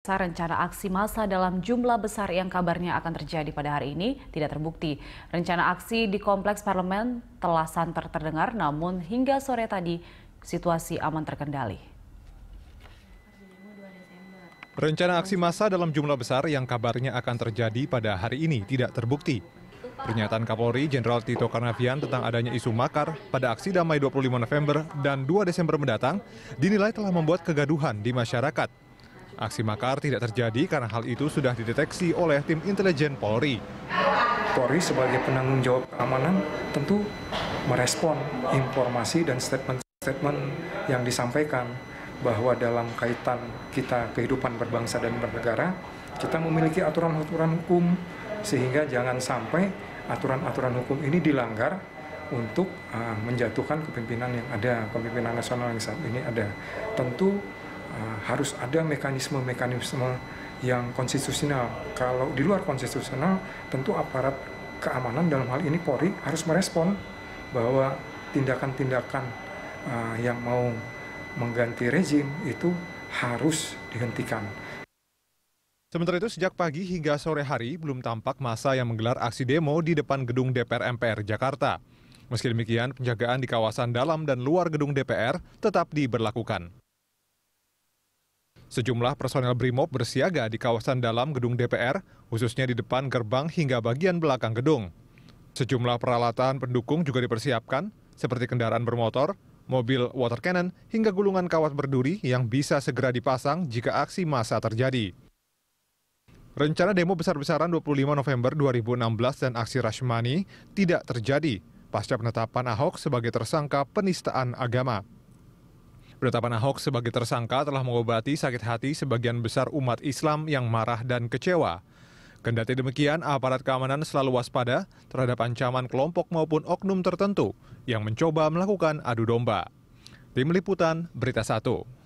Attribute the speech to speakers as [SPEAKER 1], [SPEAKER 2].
[SPEAKER 1] Rencana aksi massa dalam jumlah besar yang kabarnya akan terjadi pada hari ini tidak terbukti. Rencana aksi di Kompleks Parlemen telah santer terdengar, namun hingga sore tadi situasi aman terkendali.
[SPEAKER 2] Rencana aksi massa dalam jumlah besar yang kabarnya akan terjadi pada hari ini tidak terbukti. Pernyataan Kapolri Jenderal Tito Karnavian tentang adanya isu makar pada aksi damai 25 November dan 2 Desember mendatang dinilai telah membuat kegaduhan di masyarakat Aksi makar tidak terjadi karena hal itu sudah dideteksi oleh tim intelijen Polri. Polri sebagai
[SPEAKER 3] penanggung jawab keamanan tentu merespon informasi dan statement-statement yang disampaikan bahwa dalam kaitan kita kehidupan berbangsa dan bernegara, kita memiliki aturan-aturan hukum sehingga jangan sampai aturan-aturan hukum ini dilanggar untuk ah, menjatuhkan kepemimpinan yang ada, kepemimpinan nasional yang saat ini ada. Tentu Eh, harus ada mekanisme-mekanisme yang konstitusional. Kalau di luar konstitusional, tentu aparat keamanan dalam hal ini Polri harus merespon bahwa tindakan-tindakan uh, yang mau mengganti rezim itu harus dihentikan.
[SPEAKER 2] Sementara itu, sejak pagi hingga sore hari belum tampak masa yang menggelar aksi demo di depan gedung DPR MPR Jakarta. Meski demikian, penjagaan di kawasan dalam dan luar gedung DPR tetap diberlakukan. Sejumlah personel BRIMOB bersiaga di kawasan dalam gedung DPR, khususnya di depan gerbang hingga bagian belakang gedung. Sejumlah peralatan pendukung juga dipersiapkan, seperti kendaraan bermotor, mobil water cannon, hingga gulungan kawat berduri yang bisa segera dipasang jika aksi massa terjadi. Rencana demo besar-besaran 25 November 2016 dan aksi Rashmani tidak terjadi pasca penetapan Ahok sebagai tersangka penistaan agama. Penetapan Ahok sebagai tersangka telah mengobati sakit hati sebagian besar umat Islam yang marah dan kecewa. Kendati demikian, aparat keamanan selalu waspada terhadap ancaman kelompok maupun oknum tertentu yang mencoba melakukan adu domba. Tim Liputan, Berita 1.